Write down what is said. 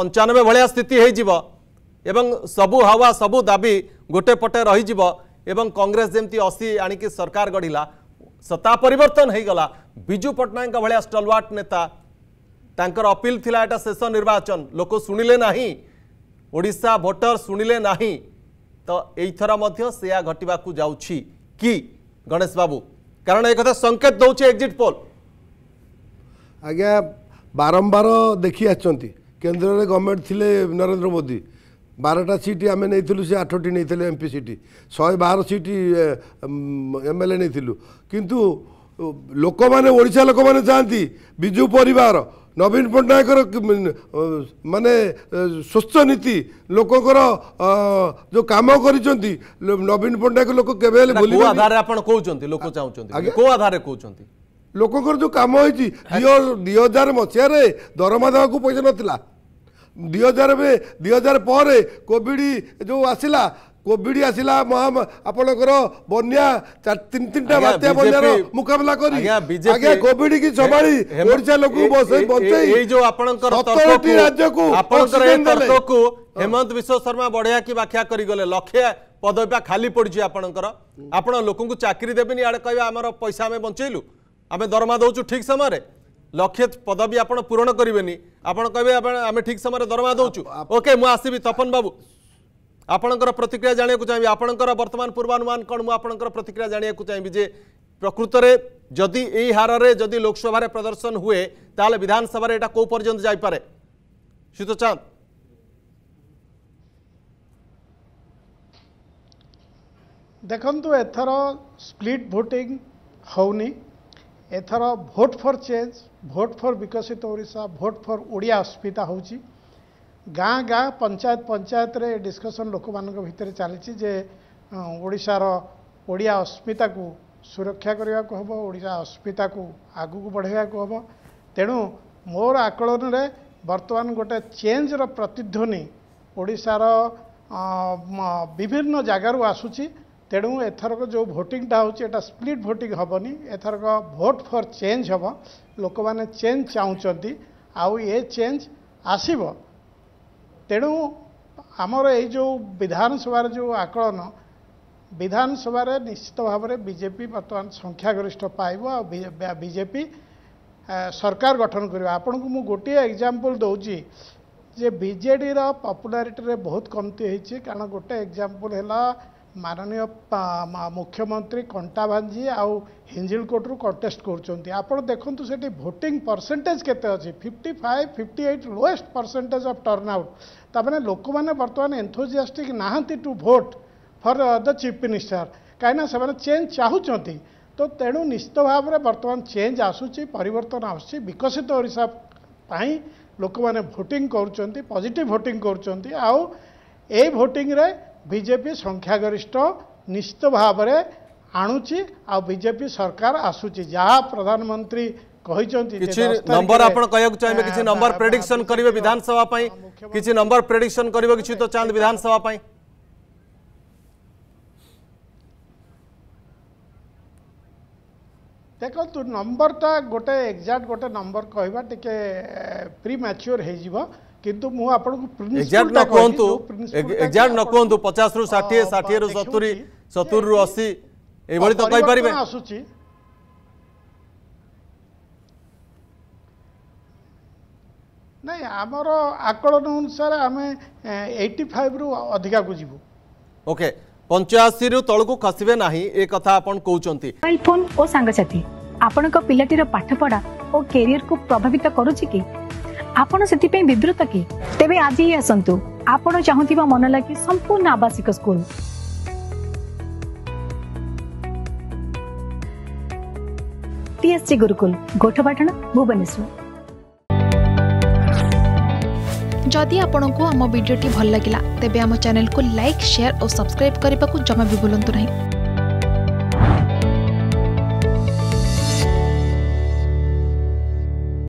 पंचानबे भाया स्थित हो सबु हवा सबु दाबी गोटे पटे रही कंग्रेस जमी अशी आणिक सरकार गढ़ला सत्ता परिवर्तन होगला विजु पट्टनायक भाया स्टलवाट नेता अपील थिला एट शेष निर्वाचन लोक शुणिले ना ओडा भोटर शुणिले ना तो यही मध्य से घटा को जा गणेश बाबू कारण एक संकेत दौर एक्जिट पोल आज्ञा बारंबार देखी आ କେନ୍ଦ୍ରରେ ଗଭର୍ଣ୍ଣମେଣ୍ଟ ଥିଲେ ନରେନ୍ଦ୍ର ମୋଦି ବାରଟା ସିଟ୍ ଆମେ ନେଇଥିଲୁ ସେ ଆଠଟି ନେଇଥିଲେ ଏମ୍ ପି ସିଟ୍ ଶହେ ବାର ସିଟ୍ ଏମ୍ ଏଲ୍ ଏ ନେଇଥିଲୁ କିନ୍ତୁ ଲୋକମାନେ ଓଡ଼ିଶା ଲୋକମାନେ ଚାହାନ୍ତି ବିଜୁ ପରିବାର ନବୀନ ପଟ୍ଟନାୟକର ମାନେ ସ୍ୱଚ୍ଛ ନୀତି ଲୋକଙ୍କର ଯେଉଁ କାମ କରିଛନ୍ତି ନବୀନ ପଟ୍ଟନାୟକ ଲୋକ କେବେ ହେଲେ ଭୁଲି ଆଧାରରେ ଆପଣ କହୁଛନ୍ତି ଲୋକ ଚାହୁଁଛନ୍ତି କେଉଁ ଆଧାରରେ କହୁଛନ୍ତି ଲୋକଙ୍କର ଯେଉଁ କାମ ହେଇଛି ଦୁଇ ହଜାର ମସିହାରେ ଦରମା ଦେବାକୁ ପଇସା ନଥିଲା ଦୁଇ ହଜାରରେ ଦୁଇ ହଜାର ପରେ କୋଭିଡ଼ ଯେଉଁ ଆସିଲା କୋଭିଡ୍ ଆସିଲା ମହା ଆପଣଙ୍କର ବନ୍ୟା ତିନି ତିନିଟା ବାତ୍ୟା ବନ୍ୟାର ମୁକାବିଲା କରି ଆଜ୍ଞା କୋଭିଡ୍ କି ସମ୍ଭାଳି ଓଡ଼ିଶା ଲୋକଙ୍କୁ ବଞ୍ଚେଇ ଏଇ ଯୋଉ ଆପଣଙ୍କର ସତରଟି ରାଜ୍ୟକୁ ଆପଣଙ୍କର ଏ ତର୍କକୁ ହେମନ୍ତ ବିଶ୍ୱ ଶର୍ମା ବଢିଆ କି ବ୍ୟାଖ୍ୟା କରିଗଲେ ଲକ୍ଷେ ପଦବୀ ଖାଲି ପଡିଛି ଆପଣଙ୍କର ଆପଣ ଲୋକଙ୍କୁ ଚାକିରି ଦେବେନି ଇଆଡ଼େ କହିବେ ଆମର ପଇସା ଆମେ ବଞ୍ଚେଇଲୁ ଆମେ ଦରମା ଦେଉଛୁ ଠିକ୍ ସମୟରେ ଲକ୍ଷେ ପଦବୀ ଆପଣ ପୂରଣ କରିବେନି ଆପଣ କହିବେ ଆମେ ଠିକ୍ ସମୟରେ ଦରମା ଦେଉଛୁ ଓକେ ମୁଁ ଆସିବି ତପନ ବାବୁ ଆପଣଙ୍କର ପ୍ରତିକ୍ରିୟା ଜାଣିବାକୁ ଚାହିଁବି ଆପଣଙ୍କର ବର୍ତ୍ତମାନ ପୂର୍ବାନୁମାନ କ'ଣ ମୁଁ ଆପଣଙ୍କର ପ୍ରତିକ୍ରିୟା ଜାଣିବାକୁ ଚାହିଁବି ଯେ ପ୍ରକୃତରେ ଯଦି ଏହି ହାରରେ ଯଦି ଲୋକସଭାରେ ପ୍ରଦର୍ଶନ ହୁଏ ତାହେଲେ ବିଧାନସଭାରେ ଏଇଟା କେଉଁ ପର୍ଯ୍ୟନ୍ତ ଯାଇପାରେ ସୁତ ଚାନ୍ଦ ଦେଖନ୍ତୁ ଏଥର ସ୍ପ୍ଲିଟ୍ ଭୋଟିଂ ହେଉନି ଏଥର vote for change vote for ବିକଶିତ ଓଡ଼ିଶା ଭୋଟ୍ ଫର୍ ଓଡ଼ିଆ ଅସ୍ମିତା ହେଉଛି ଗାଁ ଗାଁ ପଞ୍ଚାୟତ ପଞ୍ଚାୟତରେ ଡିସ୍କସନ୍ ଲୋକମାନଙ୍କ ଭିତରେ ଚାଲିଛି ଯେ ଓଡ଼ିଶାର ଓଡ଼ିଆ ଅସ୍ମିତାକୁ ସୁରକ୍ଷା କରିବାକୁ ହେବ ଓଡ଼ିଶା ଅସ୍ମିତାକୁ ଆଗକୁ ବଢ଼ାଇବାକୁ ହେବ ତେଣୁ ମୋର ଆକଳନରେ ବର୍ତ୍ତମାନ ଗୋଟେ ଚେଞ୍ଜର ପ୍ରତିଧ୍ୱନି ଓଡ଼ିଶାର ବିଭିନ୍ନ ଜାଗାରୁ ଆସୁଛି ତେଣୁ ଏଥରକ ଯେଉଁ ଭୋଟିଂଟା ହେଉଛି ଏଇଟା ସ୍ପ୍ଲିଟ୍ ଭୋଟିଂ ହେବନି ଏଥରକ ଭୋଟ୍ ଫର୍ ଚେଞ୍ଜ ହେବ ଲୋକମାନେ ଚେଞ୍ଜ ଚାହୁଁଛନ୍ତି ଆଉ ଏ ଚେଞ୍ଜ ଆସିବ ତେଣୁ ଆମର ଏଇ ଯେଉଁ ବିଧାନସଭାର ଯେଉଁ ଆକଳନ ବିଧାନସଭାରେ ନିଶ୍ଚିତ ଭାବରେ ବିଜେପି ବର୍ତ୍ତମାନ ସଂଖ୍ୟାଗରିଷ୍ଠ ପାଇବ ଆଉ ବିଜେପି ସରକାର ଗଠନ କରିବ ଆପଣଙ୍କୁ ମୁଁ ଗୋଟିଏ ଏକ୍ଜାମ୍ପଲ୍ ଦେଉଛି ଯେ ବିଜେଡ଼ିର ପପୁଲାରିଟିରେ ବହୁତ କମତି ହେଇଛି କାରଣ ଗୋଟେ ଏକ୍ଜାମ୍ପଲ୍ ହେଲା ମାନନୀୟ ମୁଖ୍ୟମନ୍ତ୍ରୀ କଣ୍ଟା ଭାଞ୍ଜି ଆଉ ହିଞ୍ଜିଳକୋଟରୁ କଣ୍ଟେଷ୍ଟ କରୁଛନ୍ତି ଆପଣ ଦେଖନ୍ତୁ ସେଠି ଭୋଟିଂ ପରସେଣ୍ଟେଜ କେତେ ଅଛି fifty five fifty eight lowest percentage of turn out ତାମାନେ ଲୋକମାନେ ବର୍ତ୍ତମାନ ଏନ୍ଥୋଜିଆଷ୍ଟିକ୍ ନାହାନ୍ତି to vote for the chief minister କାହିଁକିନା ସେମାନେ ଚେଞ୍ଜ ଚାହୁଁଛନ୍ତି ତ ତେଣୁ ନିଶ୍ଚିତ ଭାବରେ ବର୍ତ୍ତମାନ ଚେଞ୍ଜ ଆସୁଛି ପରିବର୍ତ୍ତନ ଆସୁଛି ବିକଶିତ ଓଡ଼ିଶା ପାଇଁ ଲୋକମାନେ ଭୋଟିଂ କରୁଛନ୍ତି ପଜିଟିଭ୍ ଭୋଟିଂ କରୁଛନ୍ତି ଆଉ ଏଇ ଭୋଟିଂରେ ବିଜେପି ସଂଖ୍ୟାଗରିଷ୍ଠ ନିଶ୍ଚିତ ଭାବରେ ଆଣୁଛି ଆଉ ବିଜେପି ସରକାର ଆସୁଛି ଯାହା ପ୍ରଧାନମନ୍ତ୍ରୀ କହିଛନ୍ତି କିଛି ନମ୍ବର ଆପଣ କହିବାକୁ ଚାହିଁବେ କିଛି ନମ୍ବର ପ୍ରେଡିକ୍ସନ କରିବେ ବିଧାନସଭା ପାଇଁ କିଛି ନମ୍ବର ପ୍ରେଡିକ୍ସନ କରିବେ କିଛି ତ ଚାନ୍ଦ ବିଧାନସଭା ପାଇଁ ଦେଖନ୍ତୁ ନମ୍ବରଟା ଗୋଟେ ଏକ୍ଜାକ୍ଟ ଗୋଟେ ନମ୍ବର କହିବା ଟିକେ ପ୍ରି ମ୍ୟାଚ୍ୟୋର ହେଇଯିବ କିନ୍ତୁ ମୁଁ ଆପଣଙ୍କୁ ଏକ୍ଜାକ୍ଟ ନ କୁହନ୍ତୁ ଏକ୍ଜାକ୍ଟ ନ କୁହନ୍ତୁ ପଚାଶରୁ ଷାଠିଏ ଷାଠିଏରୁ ସତୁରି ସତୁରିରୁ ଅଶୀ ଏଇଭଳି ତ କହିପାରିବେ ଆସୁଛି ନାଇଁ ଆମର ଆକଳନ ଅନୁସାରେ ଆମେ ଏଇଟି ଫାଇଭରୁ ଅଧିକାକୁ ଯିବୁ ଓକେ ପଞ୍ଚାଅଶୀରୁ ତଳକୁ ଖସିବେ ନାହିଁ ଏ କଥା ଆପଣ କହୁଛନ୍ତି ଆଇଫୋନ୍ ଓ ସାଙ୍ଗସାଥୀ ଆପଣଙ୍କ ପିଲାଟିର ପାଠପଢ଼ା ଓ କ୍ୟାରିୟରକୁ ପ୍ରଭାବିତ କରୁଛି କି ଆପଣ ସେଥିପାଇଁ ବିବ୍ରତ କି ତେବେ ଆଜି ହିଁ ଆସନ୍ତୁ ଆପଣ ଚାହୁଁଥିବା ମନ ଲାଗି ସମ୍ପୂର୍ଣ୍ଣ ଆବାସିକ ସ୍କୁଲ टीएससी गुरुकुल गोठपाटण भुवनेश्वर जदि आपण को आम भिडी भल लगा तेब आम चेल को लाइक सेयार और सब्सक्राइब करने को जमा भी बुलां